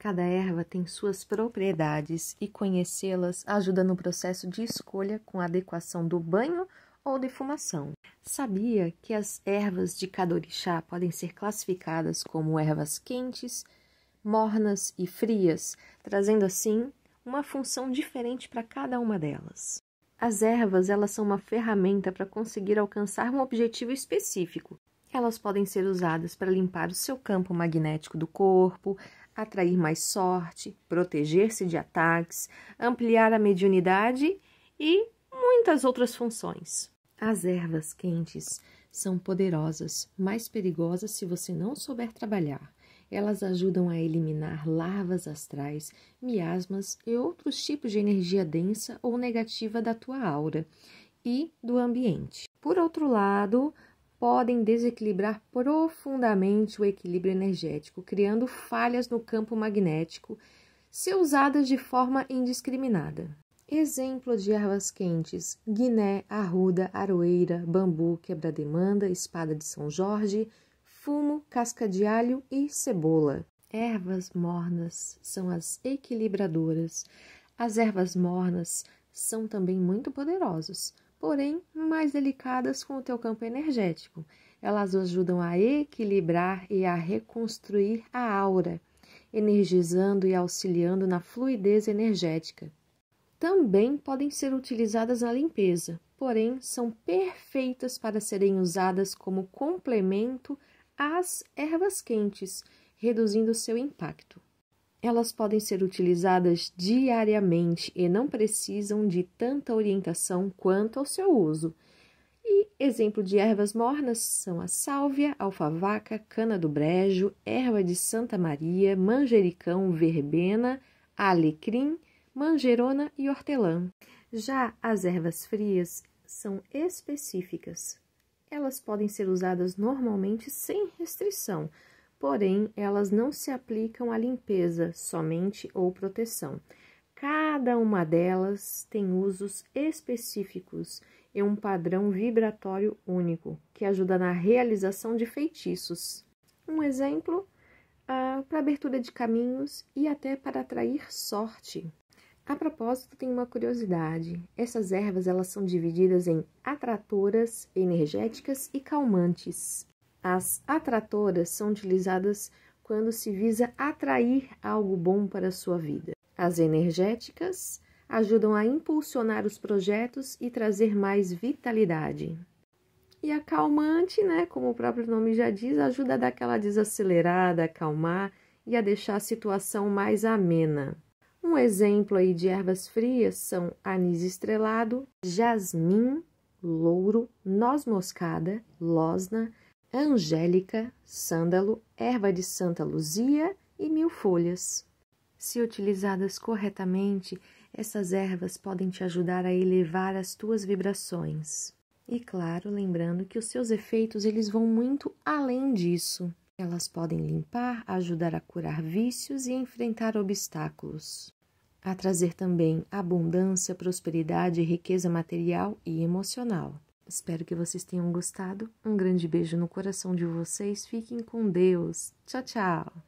Cada erva tem suas propriedades e conhecê-las ajuda no processo de escolha com a adequação do banho ou defumação. Sabia que as ervas de cada podem ser classificadas como ervas quentes, mornas e frias, trazendo assim uma função diferente para cada uma delas. As ervas, elas são uma ferramenta para conseguir alcançar um objetivo específico. Elas podem ser usadas para limpar o seu campo magnético do corpo, atrair mais sorte, proteger-se de ataques, ampliar a mediunidade e muitas outras funções. As ervas quentes são poderosas, mais perigosas se você não souber trabalhar. Elas ajudam a eliminar larvas astrais, miasmas e outros tipos de energia densa ou negativa da tua aura e do ambiente. Por outro lado, podem desequilibrar profundamente o equilíbrio energético, criando falhas no campo magnético se usadas de forma indiscriminada. Exemplo de ervas quentes: guiné, arruda, aroeira, bambu, quebra-demanda, espada de São Jorge, fumo, casca de alho e cebola. Ervas mornas são as equilibradoras. As ervas mornas são também muito poderosas, porém mais delicadas com o teu campo energético. Elas ajudam a equilibrar e a reconstruir a aura, energizando e auxiliando na fluidez energética. Também podem ser utilizadas na limpeza, porém são perfeitas para serem usadas como complemento às ervas quentes, reduzindo seu impacto elas podem ser utilizadas diariamente e não precisam de tanta orientação quanto ao seu uso. E exemplo de ervas mornas são a sálvia, alfavaca, cana do brejo, erva de Santa Maria, manjericão, verbena, alecrim, manjerona e hortelã. Já as ervas frias são específicas. Elas podem ser usadas normalmente sem restrição, porém elas não se aplicam à limpeza somente ou proteção. Cada uma delas tem usos específicos e um padrão vibratório único, que ajuda na realização de feitiços. Um exemplo, ah, para abertura de caminhos e até para atrair sorte. A propósito, tem uma curiosidade. Essas ervas elas são divididas em atratoras, energéticas e calmantes. As atratoras são utilizadas quando se visa atrair algo bom para a sua vida. As energéticas ajudam a impulsionar os projetos e trazer mais vitalidade. E a calmante, né, como o próprio nome já diz, ajuda a dar aquela desacelerada, a calmar e a deixar a situação mais amena. Um exemplo aí de ervas frias são anis estrelado, jasmim, louro, noz moscada, losna, angélica, sândalo, erva de Santa Luzia e mil folhas. Se utilizadas corretamente, essas ervas podem te ajudar a elevar as tuas vibrações. E claro, lembrando que os seus efeitos eles vão muito além disso. Elas podem limpar, ajudar a curar vícios e enfrentar obstáculos. A trazer também abundância, prosperidade e riqueza material e emocional. Espero que vocês tenham gostado. Um grande beijo no coração de vocês. Fiquem com Deus. Tchau, tchau.